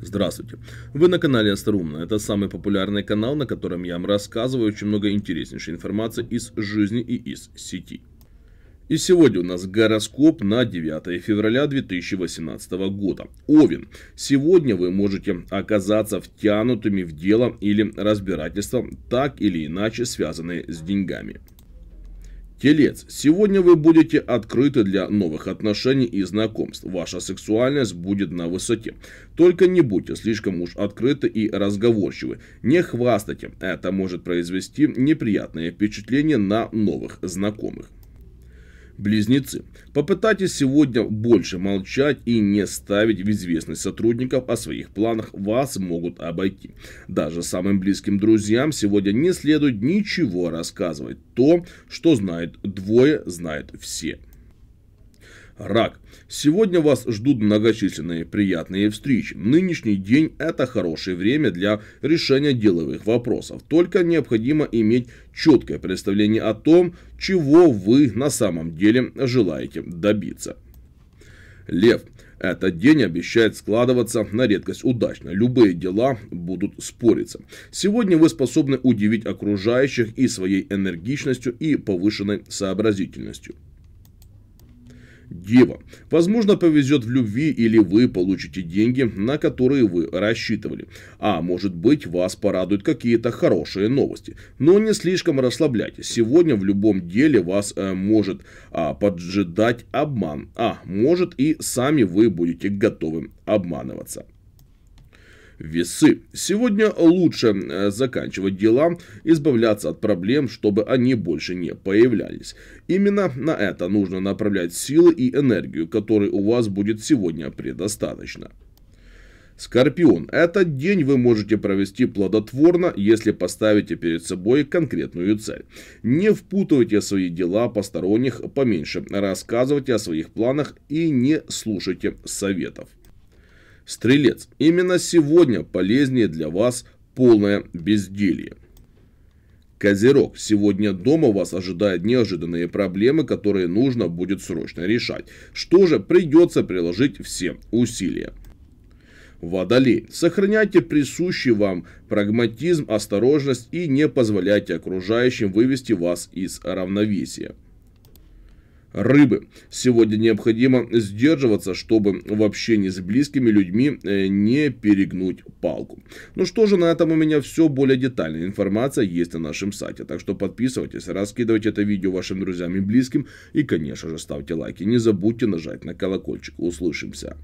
Здравствуйте! Вы на канале Аструмно. Это самый популярный канал, на котором я вам рассказываю очень много интереснейшей информации из жизни и из сети. И сегодня у нас гороскоп на 9 февраля 2018 года. Овен. Сегодня вы можете оказаться втянутыми в дело или разбирательство, так или иначе связанные с деньгами. Телец, сегодня вы будете открыты для новых отношений и знакомств. Ваша сексуальность будет на высоте. Только не будьте слишком уж открыты и разговорчивы. Не хвастайте. Это может произвести неприятное впечатление на новых знакомых. Близнецы, попытайтесь сегодня больше молчать и не ставить в известность сотрудников о своих планах, вас могут обойти. Даже самым близким друзьям сегодня не следует ничего рассказывать. То, что знает двое, знает все. Рак. Сегодня вас ждут многочисленные приятные встречи. Нынешний день – это хорошее время для решения деловых вопросов. Только необходимо иметь четкое представление о том, чего вы на самом деле желаете добиться. Лев. Этот день обещает складываться на редкость удачно. Любые дела будут спориться. Сегодня вы способны удивить окружающих и своей энергичностью, и повышенной сообразительностью. Дева. Возможно, повезет в любви или вы получите деньги, на которые вы рассчитывали. А может быть, вас порадуют какие-то хорошие новости. Но не слишком расслабляйтесь. Сегодня в любом деле вас э, может а, поджидать обман. А может и сами вы будете готовы обманываться весы. Сегодня лучше э, заканчивать дела, избавляться от проблем, чтобы они больше не появлялись. Именно на это нужно направлять силы и энергию, которой у вас будет сегодня предостаточно. Скорпион. Этот день вы можете провести плодотворно, если поставите перед собой конкретную цель. Не впутывайте свои дела посторонних поменьше, рассказывайте о своих планах и не слушайте советов. Стрелец, именно сегодня полезнее для вас полное безделье. Козерог, сегодня дома вас ожидают неожиданные проблемы, которые нужно будет срочно решать. Что же, придется приложить все усилия. Водолей. Сохраняйте присущий вам прагматизм, осторожность и не позволяйте окружающим вывести вас из равновесия рыбы. Сегодня необходимо сдерживаться, чтобы в общении с близкими людьми э, не перегнуть палку. Ну что же, на этом у меня все. Более детальная информация есть на нашем сайте. Так что подписывайтесь, раскидывайте это видео вашим друзьям и близким. И, конечно же, ставьте лайки. Не забудьте нажать на колокольчик. Услышимся.